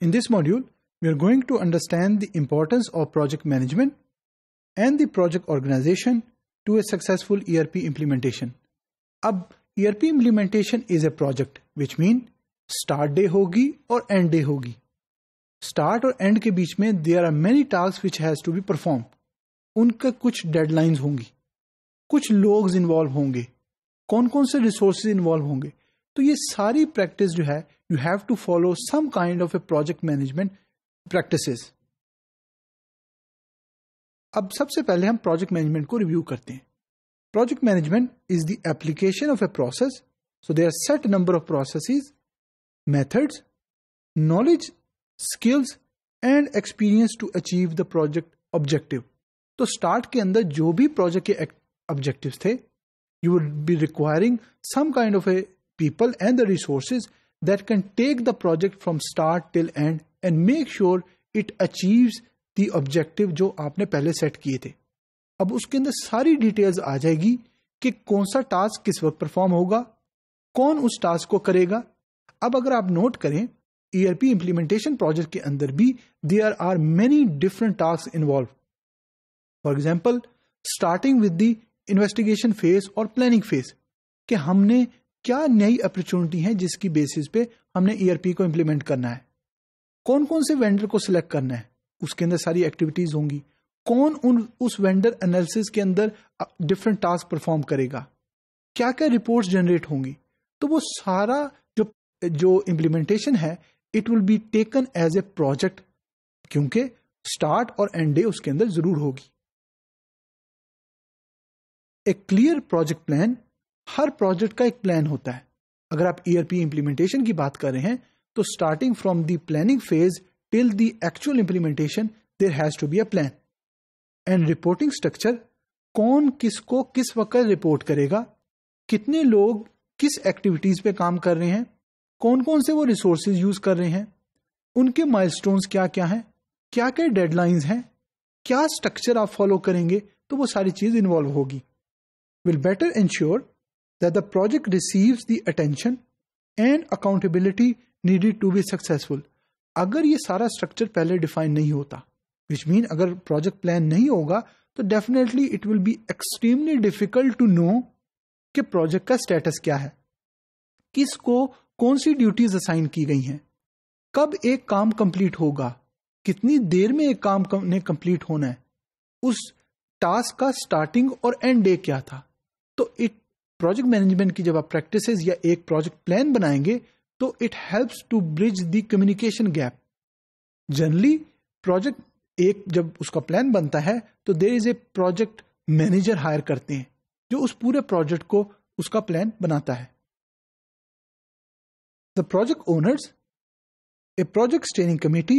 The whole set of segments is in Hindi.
In this module, we are going to understand the importance of project management and the project organization to a successful ERP implementation. अब ERP implementation is a project, which means start day होगी or end day होगी. Start or end ke beach there are many tasks which has to be performed. Unka kuch deadlines hongi, kuch logs involve honge, कौन कौन resources रिसोर्सेज इन्वॉल्व तो ये सारी प्रैक्टिस जो है you have to follow some kind of a project management practice अब सबसे पहले हम प्रोजेक्ट मैनेजमेंट को रिव्यू करते हैं project management is the application of a process so they are set number of process methods knowledge skills and experience to achieve the project objective तो स्टार्ट के अंदर जो भी प्रोजेक्ट के ऑब्जेक्टिव थे you would be requiring some kind of a people and the resources that can take the project from start till end and make sure it achieves the objective जो आपने पहले सेट किए थे अब उसके अंदर सारी डिटेल्स आ जाएगी कि कौन सा टास्क किस वक्त परफॉर्म होगा कौन उस टास्क को करेगा अब अगर आप नोट करें ईआरपी इंप्लीमेंटेशन प्रोजेक्ट के अंदर भी there are many different task involve for example starting with the investigation phase और प्लानिंग फेज कि हमने क्या नई अपॉर्चुनिटी है जिसकी बेसिस पे हमने ईआरपी e को इम्प्लीमेंट करना है कौन कौन से वेंडर को सिलेक्ट करना है उसके अंदर सारी एक्टिविटीज होंगी कौन उन उस वेंडर एनालिसिस के अंदर डिफरेंट टास्क परफॉर्म करेगा क्या क्या रिपोर्ट्स जनरेट होंगी तो वो सारा जो जो इम्प्लीमेंटेशन है it will be taken as a project क्योंकि स्टार्ट और एंड डे उसके अंदर जरूर होगी ए क्लियर प्रोजेक्ट प्लान हर प्रोजेक्ट का एक प्लान होता है अगर आप ईआरपी e इंप्लीमेंटेशन की बात कर रहे हैं तो starting from the planning phase till the actual implementation there has to be a plan and reporting structure कौन किसको किस वक्त रिपोर्ट करेगा कितने लोग किस एक्टिविटीज पे काम कर रहे हैं कौन कौन से वो रिसोर्सेज यूज कर रहे हैं उनके माइलस्टोन्स क्या क्या हैं क्या क्या डेडलाइंस हैं क्या स्ट्रक्चर आप फॉलो करेंगे तो वो सारी चीज इन्वॉल्व होगी will better ensure that the project receives the attention and accountability needed to be successful. अगर ये सारा स्ट्रक्चर पहले डिफाइन नहीं होता विच मीन अगर प्रोजेक्ट प्लान नहीं होगा तो definitely it will be extremely difficult to know कि प्रोजेक्ट का स्टेटस क्या है किसको कौन सी ड्यूटीज असाइन की गई हैं कब एक काम कंप्लीट होगा कितनी देर में एक काम ने कंप्लीट होना है उस टास्क का स्टार्टिंग और एंड डे क्या था तो इट प्रोजेक्ट मैनेजमेंट की जब आप प्रैक्टिस या एक प्रोजेक्ट प्लान बनाएंगे तो it helps to bridge the communication gap generally project एक जब उसका प्लान बनता है तो there is a project manager hire करते हैं जो उस पूरे प्रोजेक्ट को उसका प्लान बनाता है the project owners a project steering committee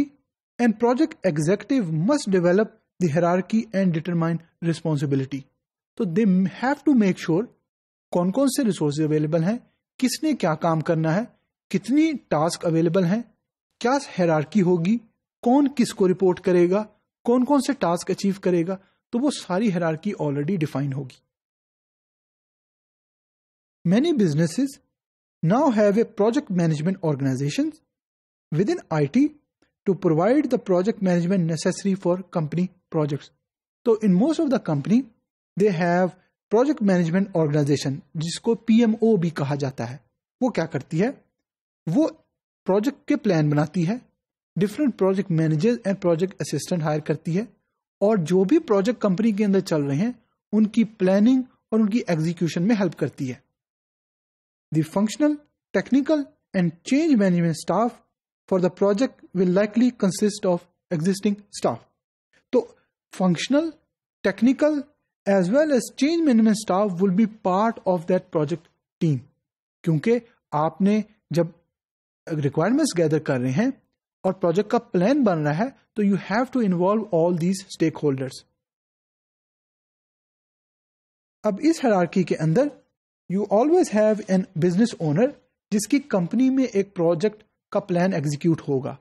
and project executive must develop दरारकी एंड डिटरमाइन रिस्पॉन्सिबिलिटी तो they have to make sure कौन कौन से रिसोर्स अवेलेबल हैं किसने क्या काम करना है कितनी टास्क अवेलेबल हैं क्या हैरारकी होगी कौन किस को रिपोर्ट करेगा कौन कौन से टास्क अचीव करेगा तो वो सारी हैरारकी ऑलरेडी डिफाइन होगी many businesses now have a project management organisation within I T to provide the project management necessary for company project तो in most of the company they have project management organisation जिसको पीएमओ भी कहा जाता है वो क्या करती है वो प्रोजेक्ट के प्लान बनाती है different project manager and project assistant hire करती है और जो भी प्रोजेक्ट कंपनी के अंदर चल रहे हैं उनकी प्लानिंग और उनकी एग्जीक्यूशन में हेल्प करती है the functional technical and change management staff for the project will likely consist of existing staff तो functional technical as well as change management staff will be part of that project team क्योंकि आपने जब रिक्वायरमेंट्स गैदर कर रहे हैं और प्रोजेक्ट का प्लान बन रहा है तो you have to involve all these stakeholders अब इस हरारकी के अंदर you always have an business owner जिसकी कंपनी में एक प्रोजेक्ट का प्लान एग्जीक्यूट होगा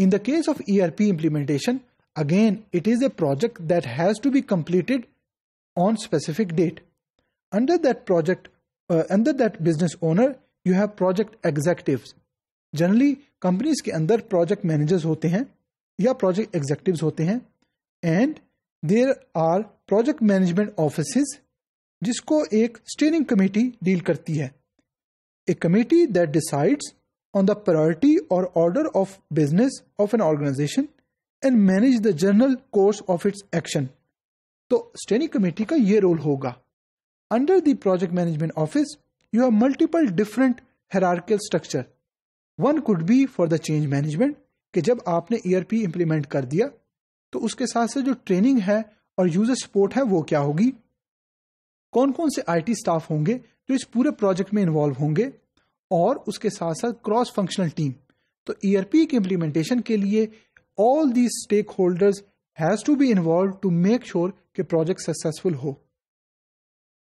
in the case of E R P implementation again it is a project that has to be completed on specific date. Under that project, uh, under that business owner, you have project executives. generally companies ke andar project managers hote hain ya project executives hote hain and there are project management offices jisko ek steering committee deal karti hai a committee that decides on the priority or order of business of an organization and manage the general course of its action. तो स्टेनिंग कमेटी का ये रोल होगा under the project management office you have multiple different hierarchical structure one could be for the change management कि जब आपने ईआरपी e इंप्लीमेंट कर दिया तो उसके साथ से जो ट्रेनिंग है और यूजर सपोर्ट है वो क्या होगी कौन कौन से आईटी स्टाफ होंगे जो इस पूरे प्रोजेक्ट में इन्वॉल्व होंगे और उसके साथ साथ क्रॉस फंक्शनल टीम तो ईआरपी e के इंप्लीमेंटेशन के लिए all the stakeholders has to be involve to make sure कि प्रोजेक्ट सक्सेसफुल हो